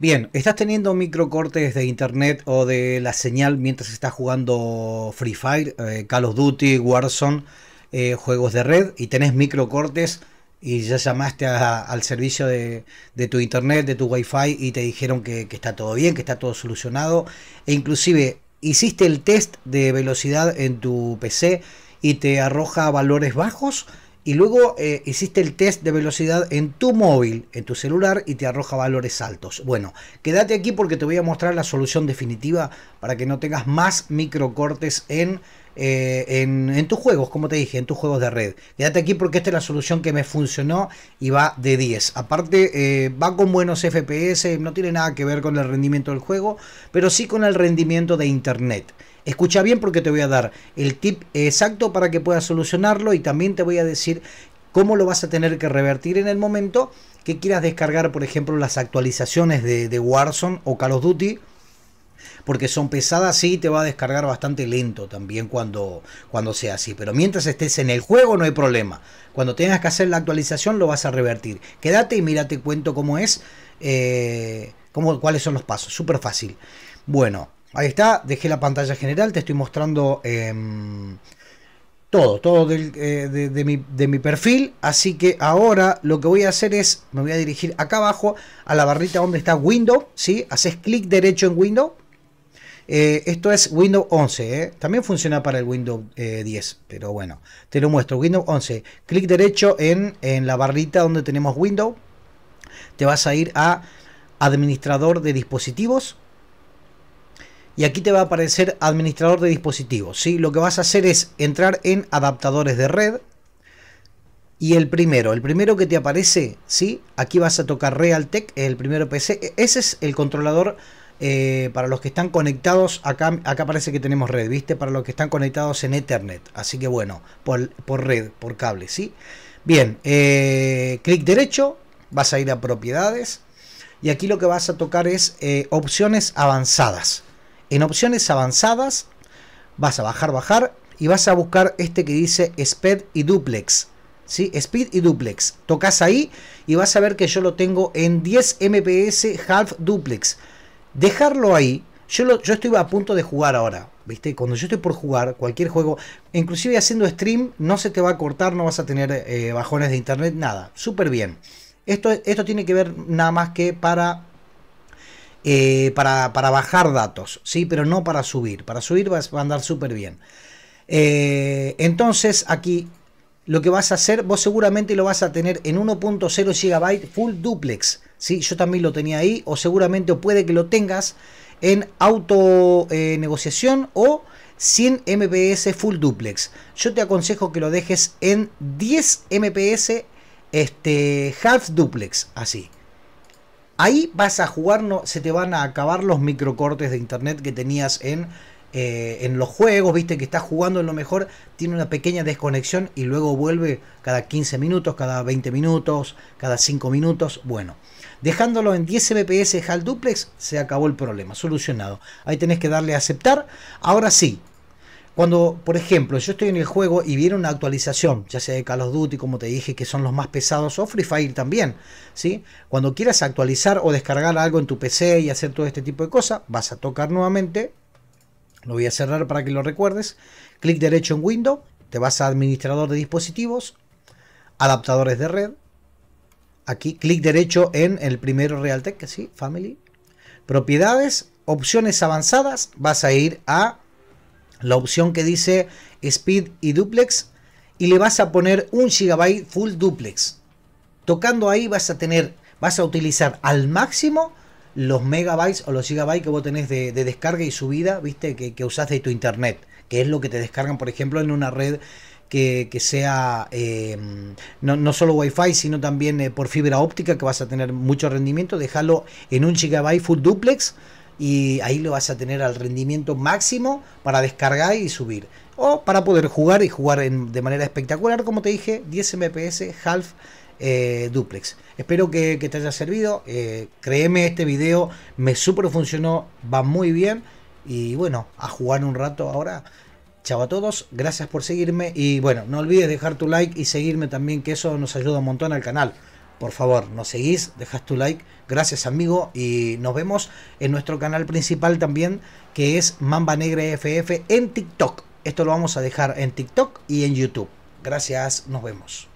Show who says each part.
Speaker 1: Bien, ¿estás teniendo microcortes de internet o de la señal mientras estás jugando Free Fire, eh, Call of Duty, Warzone, eh, juegos de red y tenés microcortes y ya llamaste al servicio de, tu internet, de tu wifi y te dijeron que, está todo bien, que está todo solucionado e inclusive hiciste el test de velocidad en tu PC y te arroja valores bajos? y luego eh, hiciste el test de velocidad en tu móvil, en tu celular y te arroja valores altos. Bueno, quédate aquí porque te voy a mostrar la solución definitiva para que no tengas más microcortes en... Eh, en, en, tus juegos, como te dije, en tus juegos de red. Quédate aquí porque esta es la solución que me funcionó y va de 10. Aparte, eh, va con buenos FPS, no tiene nada que ver con el rendimiento del juego, pero sí con el rendimiento de internet. Escucha bien porque te voy a dar el tip exacto para que puedas solucionarlo y también te voy a decir cómo lo vas a tener que revertir en el momento que quieras descargar, por ejemplo, las actualizaciones de, Warzone o Call of Duty. Porque son pesadas, y te va a descargar bastante lento también cuando, cuando sea así. Pero mientras estés en el juego no hay problema. Cuando tengas que hacer la actualización lo vas a revertir. Quédate y mira, te cuento cómo es, eh, cuáles son los pasos. Súper fácil. Bueno, Ahí está, dejé la pantalla general, te estoy mostrando em, todo, todo eh, de, mi, perfil. Así que ahora lo que voy a hacer es, me voy a dirigir acá abajo a la barrita donde está Windows, si Haces clic derecho en Windows. Eh, esto es Windows 11, ¿eh? también funciona para el Windows 10, pero bueno, te lo muestro. Windows 11, clic derecho en, en la barrita donde tenemos Windows, te vas a ir a administrador de dispositivos, y aquí te va a aparecer administrador de dispositivos. ¿sí? Lo que vas a hacer es entrar en adaptadores de red y el primero, el primero que te aparece, ¿sí? aquí vas a tocar Realtek, el primero PC, e, ese es el controlador. Eh, para los que están conectados, acá, acá parece que tenemos red, ¿viste? Para los que están conectados en Ethernet, así que bueno, por, red, por cable, ¿sí? Bien, eh, clic derecho, vas a ir a propiedades y aquí lo que vas a tocar es eh, opciones avanzadas, en opciones avanzadas vas a bajar, bajar y vas a buscar este que dice Speed y Duplex. ¿sí? Speed y Duplex. Tocas ahí y vas a ver que yo lo tengo en 10 MPS Half Duplex. Dejarlo ahí. Yo, yo estoy a punto de jugar ahora, ¿viste? Cuando yo estoy por jugar cualquier juego, inclusive haciendo stream, no se te va a cortar, no vas a tener eh, bajones de internet, nada. Súper bien. Esto, esto tiene que ver nada más que para eh, para, bajar datos, ¿sí? pero no para subir. Para subir va a andar súper bien. Eh, entonces aquí lo que vas a hacer, vos seguramente lo vas a tener en 1.0 GB full duplex. ¿sí? Yo también lo tenía ahí, o seguramente o puede que lo tengas en auto eh, negociación o 100 MPS full duplex. Yo te aconsejo que lo dejes en 10 MPS este, half duplex, así. Ahí vas a jugar, no, se te van a acabar los microcortes de internet que tenías en, eh, en los juegos, viste que estás jugando en lo mejor, tiene una pequeña desconexión y luego vuelve cada 15 minutos, cada 20 minutos, cada 5 minutos. Bueno, dejándolo en 10 bps HAL duplex, se acabó el problema, solucionado. Ahí tenés que darle a aceptar. Ahora sí, cuando, por ejemplo, yo estoy en el juego y viene una actualización, ya sea de Call of Duty, como te dije, que son los más pesados, o Free Fire también, ¿sí? Cuando quieras actualizar o descargar algo en tu PC y hacer todo este tipo de cosas, vas a tocar nuevamente, lo voy a cerrar para que lo recuerdes, clic derecho en Windows, te vas a Administrador de dispositivos, Adaptadores de red, aquí clic derecho en el primero Realtek, ¿sí? Family, Propiedades, Opciones avanzadas, vas a ir a la opción que dice Speed y Duplex y le vas a poner un Gigabyte Full Duplex. Tocando ahí vas a tener, vas a utilizar al máximo los megabytes o los gigabytes que vos tenés de, descarga y subida, viste, que, que, usás de tu internet, que es lo que te descargan, por ejemplo, en una red que, sea eh, no, no, solo wifi, sino también eh, por fibra óptica, que vas a tener mucho rendimiento, déjalo en un gigabyte full duplex y ahí lo vas a tener al rendimiento máximo para descargar y subir. O para poder jugar y jugar de manera espectacular, como te dije, 10 MPS, half. Eh, duplex. Espero que, te haya servido. Eh, créeme, este video me super funcionó, va muy bien. Y bueno, a jugar un rato ahora. Chao a todos, gracias por seguirme y bueno, no olvides dejar tu like y seguirme también, que eso nos ayuda un montón al canal. Por favor, nos seguís, dejas tu like. Gracias amigo y nos vemos en nuestro canal principal también que es Mamba Negra FF en TikTok. Esto lo vamos a dejar en TikTok y en YouTube. Gracias, nos vemos.